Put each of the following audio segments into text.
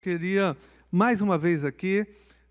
queria mais uma vez aqui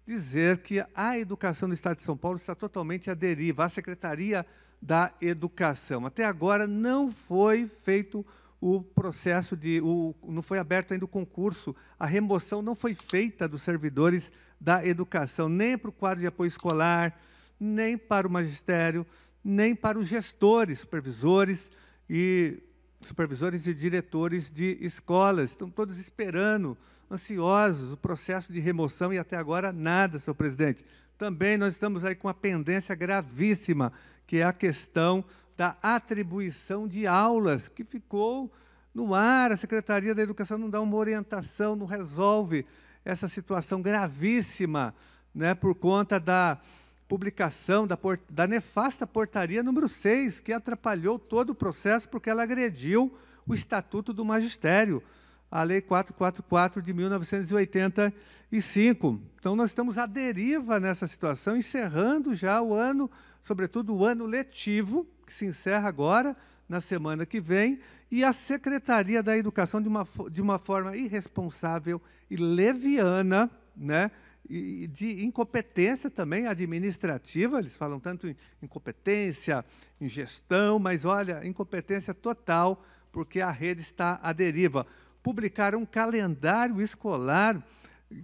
dizer que a educação do Estado de São Paulo está totalmente à deriva. A Secretaria da Educação até agora não foi feito o processo de o, não foi aberto ainda o concurso, a remoção não foi feita dos servidores da educação nem para o quadro de apoio escolar, nem para o magistério, nem para os gestores, supervisores e supervisores e diretores de escolas. Estão todos esperando, ansiosos, o processo de remoção e até agora nada, senhor presidente. Também nós estamos aí com uma pendência gravíssima, que é a questão da atribuição de aulas, que ficou no ar. A Secretaria da Educação não dá uma orientação, não resolve essa situação gravíssima, né, por conta da publicação da, da nefasta portaria número 6, que atrapalhou todo o processo porque ela agrediu o Estatuto do Magistério, a Lei 444 de 1985. Então, nós estamos à deriva nessa situação, encerrando já o ano, sobretudo o ano letivo, que se encerra agora, na semana que vem, e a Secretaria da Educação, de uma, de uma forma irresponsável e leviana, né, e de incompetência também administrativa, eles falam tanto em incompetência, em gestão, mas olha, incompetência total, porque a rede está à deriva. Publicar um calendário escolar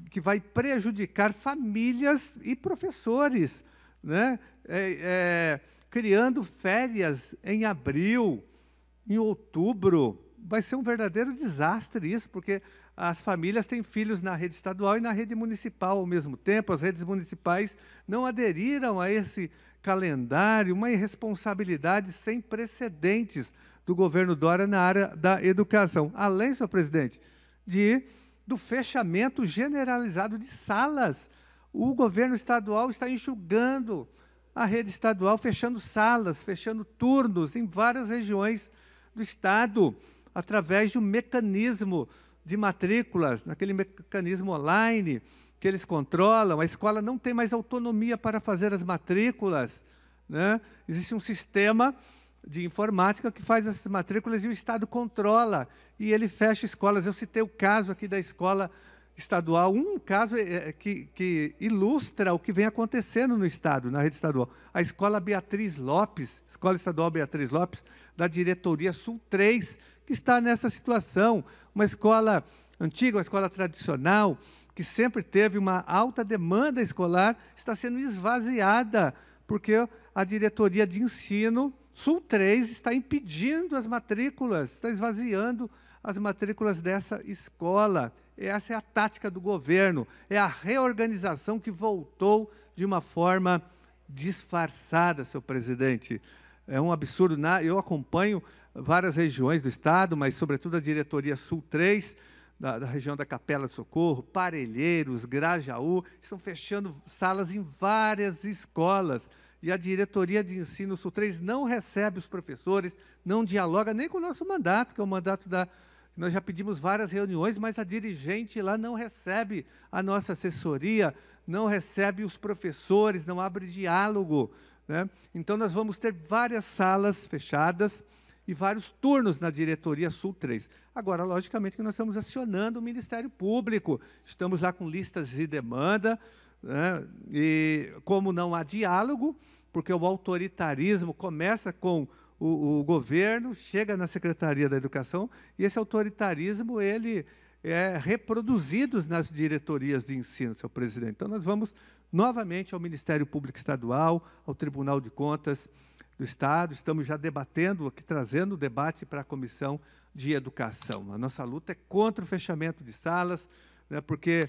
que vai prejudicar famílias e professores, né? É, é, criando férias em abril, em outubro, vai ser um verdadeiro desastre isso, porque as famílias têm filhos na rede estadual e na rede municipal ao mesmo tempo. As redes municipais não aderiram a esse calendário, uma irresponsabilidade sem precedentes do governo Dória na área da educação. Além, senhor presidente, de do fechamento generalizado de salas. O governo estadual está enxugando a rede estadual, fechando salas, fechando turnos em várias regiões do estado através de um mecanismo de matrículas, naquele mecanismo online que eles controlam. A escola não tem mais autonomia para fazer as matrículas. Né? Existe um sistema de informática que faz essas matrículas e o Estado controla e ele fecha escolas. Eu citei o caso aqui da escola estadual, um caso é, é, que, que, ilustra o que vem acontecendo no Estado, na rede estadual. A Escola Beatriz Lopes, Escola Estadual Beatriz Lopes, da diretoria Sul 3, que está nessa situação. Uma escola antiga, uma escola tradicional, que sempre teve uma alta demanda escolar, está sendo esvaziada, porque a diretoria de ensino Sul 3 está impedindo as matrículas, está esvaziando as matrículas dessa escola. Essa é a tática do governo, é a reorganização que voltou de uma forma disfarçada, seu presidente. É um absurdo. Eu acompanho várias regiões do Estado, mas, sobretudo, a diretoria Sul 3, da, da região da Capela do Socorro, Parelheiros, Grajaú, estão fechando salas em várias escolas. E a diretoria de ensino Sul 3 não recebe os professores, não dialoga nem com o nosso mandato, que é o mandato da, nós já pedimos várias reuniões, mas a dirigente lá não recebe a nossa assessoria, não recebe os professores, não abre diálogo. Né? Então, nós vamos ter várias salas fechadas e vários turnos na diretoria Sul 3. Agora, logicamente, que nós estamos acionando o Ministério Público, estamos lá com listas de demanda, né? e como não há diálogo, porque o autoritarismo começa com o, o governo chega na Secretaria da Educação e esse autoritarismo ele é reproduzido nas diretorias de ensino, seu presidente. Então, nós vamos novamente ao Ministério Público Estadual, ao Tribunal de Contas do Estado. Estamos já debatendo, aqui trazendo o debate para a Comissão de Educação. A nossa luta é contra o fechamento de salas, né, porque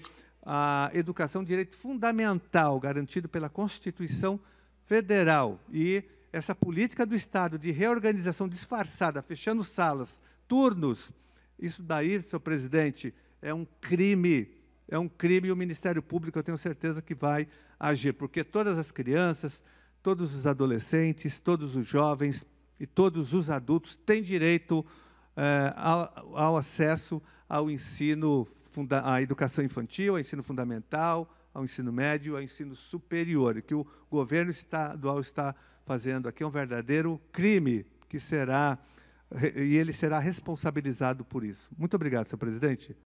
a educação é um direito fundamental garantido pela Constituição Federal e essa política do Estado de reorganização disfarçada, fechando salas, turnos, isso daí, senhor presidente, é um crime. É um crime e o Ministério Público, eu tenho certeza que vai agir, porque todas as crianças, todos os adolescentes, todos os jovens e todos os adultos têm direito eh, ao, ao acesso ao ensino, à educação infantil, ao ensino fundamental, ao ensino médio, ao ensino superior. O que o governo estadual está fazendo aqui é um verdadeiro crime que será e ele será responsabilizado por isso. Muito obrigado, senhor presidente.